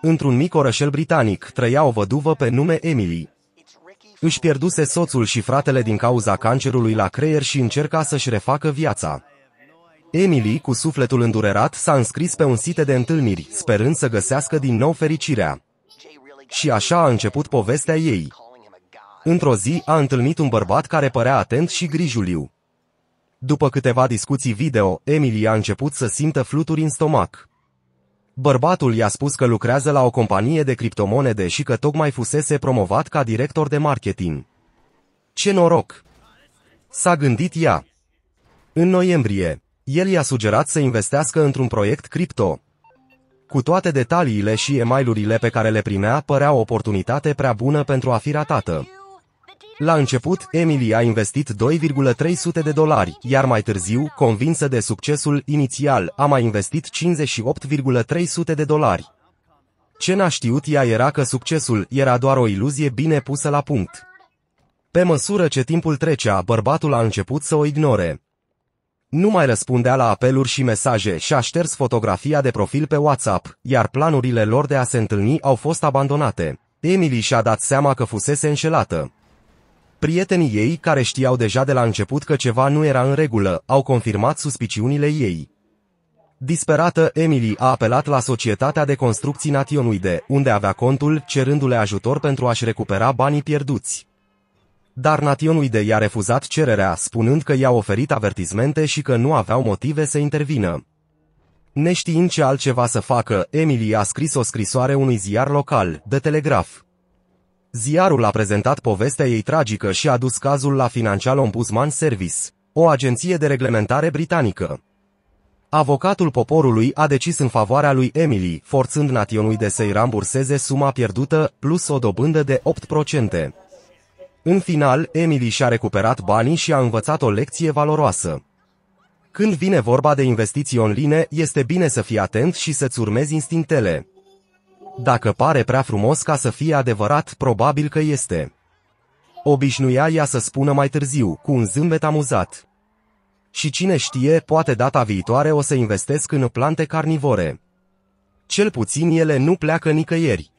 Într-un mic orășel britanic trăia o văduvă pe nume Emily. Își pierduse soțul și fratele din cauza cancerului la creier și încerca să-și refacă viața. Emily, cu sufletul îndurerat, s-a înscris pe un site de întâlniri, sperând să găsească din nou fericirea. Și așa a început povestea ei. Într-o zi a întâlnit un bărbat care părea atent și grijuliu. După câteva discuții video, Emily a început să simtă fluturi în stomac. Bărbatul i-a spus că lucrează la o companie de criptomonede și că tocmai fusese promovat ca director de marketing. Ce noroc! S-a gândit ea. În noiembrie, el i-a sugerat să investească într-un proiect cripto. Cu toate detaliile și emailurile pe care le primea, părea o oportunitate prea bună pentru a fi ratată. La început, Emily a investit 2,300 de dolari, iar mai târziu, convinsă de succesul inițial, a mai investit 58,300 de dolari. Ce n-a știut ea era că succesul era doar o iluzie bine pusă la punct. Pe măsură ce timpul trecea, bărbatul a început să o ignore. Nu mai răspundea la apeluri și mesaje și a șters fotografia de profil pe WhatsApp, iar planurile lor de a se întâlni au fost abandonate. Emily și-a dat seama că fusese înșelată. Prietenii ei, care știau deja de la început că ceva nu era în regulă, au confirmat suspiciunile ei. Disperată, Emily a apelat la Societatea de Construcții Nationuide, unde avea contul, cerându-le ajutor pentru a-și recupera banii pierduți. Dar Nationuide i-a refuzat cererea, spunând că i-a oferit avertizmente și că nu aveau motive să intervină. Neștiind ce altceva să facă, Emily a scris o scrisoare unui ziar local, de telegraf. Ziarul a prezentat povestea ei tragică și a dus cazul la Financial Ombudsman Service, o agenție de reglementare britanică. Avocatul poporului a decis în favoarea lui Emily, forțând națiunii de să-i ramburseze suma pierdută, plus o dobândă de 8%. În final, Emily și-a recuperat banii și a învățat o lecție valoroasă. Când vine vorba de investiții online, este bine să fii atent și să-ți urmezi instinctele. Dacă pare prea frumos ca să fie adevărat, probabil că este. Obișnuia ea să spună mai târziu, cu un zâmbet amuzat. Și cine știe, poate data viitoare o să investesc în plante carnivore. Cel puțin ele nu pleacă nicăieri.